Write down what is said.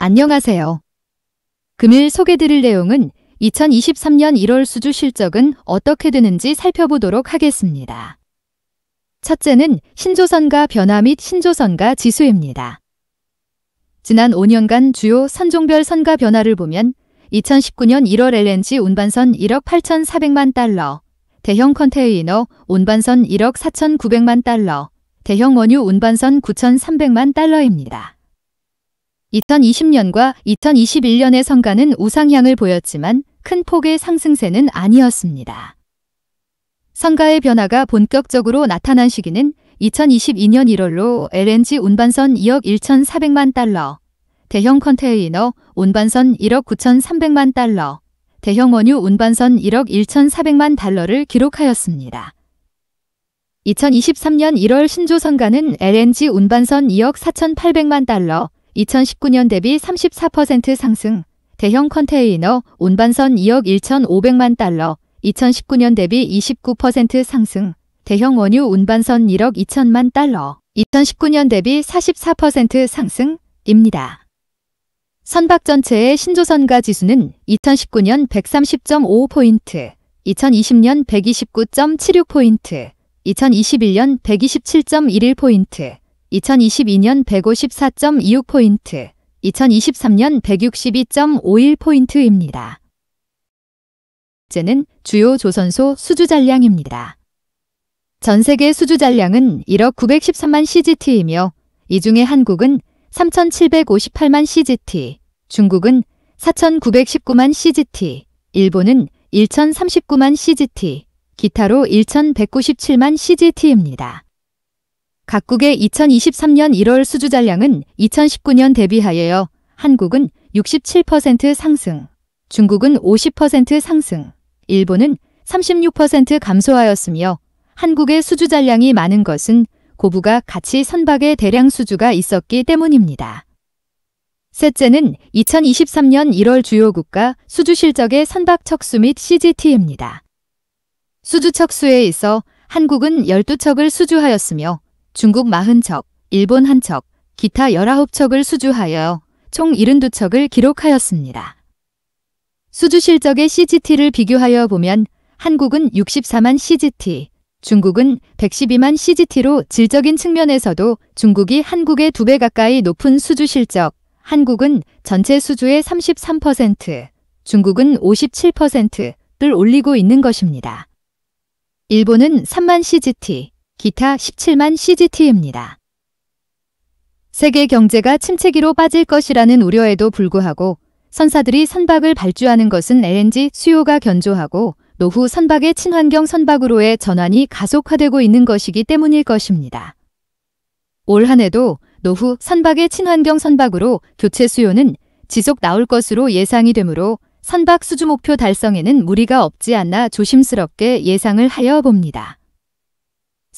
안녕하세요. 금일 소개드릴 내용은 2023년 1월 수주 실적은 어떻게 되는지 살펴보도록 하겠습니다. 첫째는 신조선가 변화 및 신조선가 지수입니다. 지난 5년간 주요 선종별 선가 변화를 보면 2019년 1월 LNG 운반선 1억 8,400만 달러, 대형 컨테이너 운반선 1억 4,900만 달러, 대형 원유 운반선 9,300만 달러입니다. 2020년과 2021년의 성가는 우상향을 보였지만 큰 폭의 상승세는 아니었습니다. 성가의 변화가 본격적으로 나타난 시기는 2022년 1월로 LNG 운반선 2억 1,400만 달러, 대형 컨테이너 운반선 1억 9,300만 달러, 대형 원유 운반선 1억 1,400만 달러를 기록하였습니다. 2023년 1월 신조 성가는 LNG 운반선 2억 4,800만 달러, 2019년 대비 34% 상승, 대형 컨테이너 운반선 2억 1,500만 달러, 2019년 대비 29% 상승, 대형 원유 운반선 1억 2천만 달러, 2019년 대비 44% 상승입니다. 선박 전체의 신조선가 지수는 2019년 1 3 0 5포인트 2020년 129.76포인트, 2021년 127.11포인트, 2022년 154.26포인트, 2023년 162.51포인트입니다. 째는 주요 조선소 수주 잔량입니다. 전 세계 수주 잔량은 1억 913만 CGT이며 이 중에 한국은 3,758만 CGT, 중국은 4,919만 CGT, 일본은 1,039만 CGT, 기타로 1,197만 CGT입니다. 각국의 2023년 1월 수주 잔량은 2019년 대비하여 한국은 67% 상승, 중국은 50% 상승, 일본은 36% 감소하였으며 한국의 수주 잔량이 많은 것은 고부가 같이 선박의 대량 수주가 있었기 때문입니다. 셋째는 2023년 1월 주요 국가 수주 실적의 선박 척수 및 CGT입니다. 수주 척수에 있어 한국은 12척을 수주하였으며 중국 40척, 일본 1척, 기타 19척을 수주하여 총 72척을 기록하였습니다. 수주 실적의 CGT를 비교하여 보면 한국은 64만 CGT, 중국은 112만 CGT로 질적인 측면에서도 중국이 한국의 2배 가까이 높은 수주 실적, 한국은 전체 수주의 33%, 중국은 57%를 올리고 있는 것입니다. 일본은 3만 CGT, 기타 17만 CGT입니다. 세계 경제가 침체기로 빠질 것이라는 우려에도 불구하고 선사들이 선박을 발주하는 것은 LNG 수요가 견조하고 노후 선박의 친환경 선박으로의 전환이 가속화되고 있는 것이기 때문일 것입니다. 올 한해도 노후 선박의 친환경 선박으로 교체 수요는 지속 나올 것으로 예상이 되므로 선박 수주 목표 달성에는 무리가 없지 않나 조심스럽게 예상을 하여 봅니다.